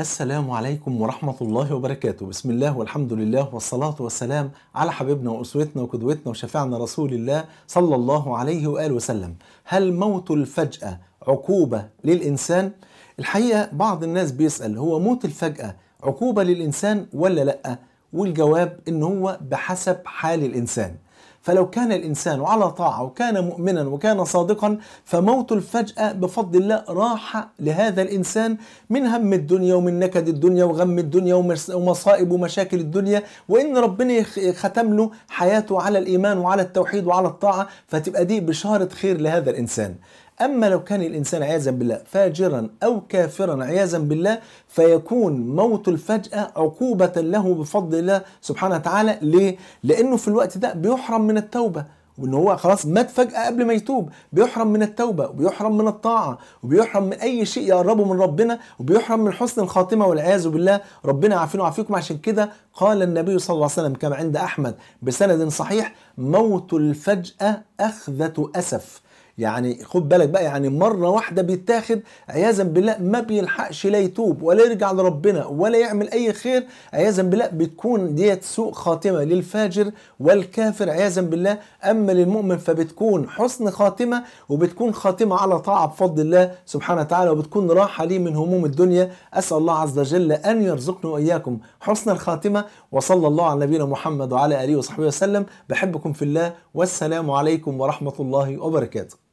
السلام عليكم ورحمة الله وبركاته بسم الله والحمد لله والصلاة والسلام على حبيبنا وأسوتنا وقدوتنا وشفيعنا رسول الله صلى الله عليه وآله وسلم هل موت الفجأة عقوبة للإنسان؟ الحقيقة بعض الناس بيسأل هو موت الفجأة عقوبة للإنسان ولا لأ؟ والجواب إن هو بحسب حال الإنسان فلو كان الإنسان على طاعة وكان مؤمنا وكان صادقا فموت الفجأة بفضل الله راحة لهذا الإنسان من هم الدنيا ومن نكد الدنيا وغم الدنيا ومصائب ومشاكل الدنيا وإن ربنا ختم له حياته على الإيمان وعلى التوحيد وعلى الطاعة فتبقى دي بشارة خير لهذا الإنسان أما لو كان الإنسان عياذا بالله فاجرا أو كافرا عياذا بالله فيكون موت الفجأة عقوبة له بفضل الله سبحانه وتعالى ليه؟ لأنه في الوقت ده بيحرم من التوبة وان هو خلاص مات فجأة قبل ما يتوب بيحرم من التوبة وبيحرم من الطاعة وبيحرم من أي شيء يقربه من ربنا وبيحرم من حسن الخاتمة والعياذ بالله ربنا عافينه وعافيكم عشان كده قال النبي صلى الله عليه وسلم كما عند أحمد بسند صحيح موت الفجأة أخذة أسف يعني خد بالك بقى يعني مره واحده بيتاخد عياذا بالله ما بيلحقش لا يتوب ولا يرجع لربنا ولا يعمل اي خير عياذا بالله بتكون ديت سوء خاتمه للفاجر والكافر عياذا بالله اما للمؤمن فبتكون حسن خاتمه وبتكون خاتمه على طاعه بفضل الله سبحانه وتعالى وبتكون راحه ليه من هموم الدنيا اسال الله عز وجل ان يرزقنا واياكم حسن الخاتمه وصلى الله على نبينا محمد وعلى اله وصحبه وسلم بحبكم في الله والسلام عليكم ورحمه الله وبركاته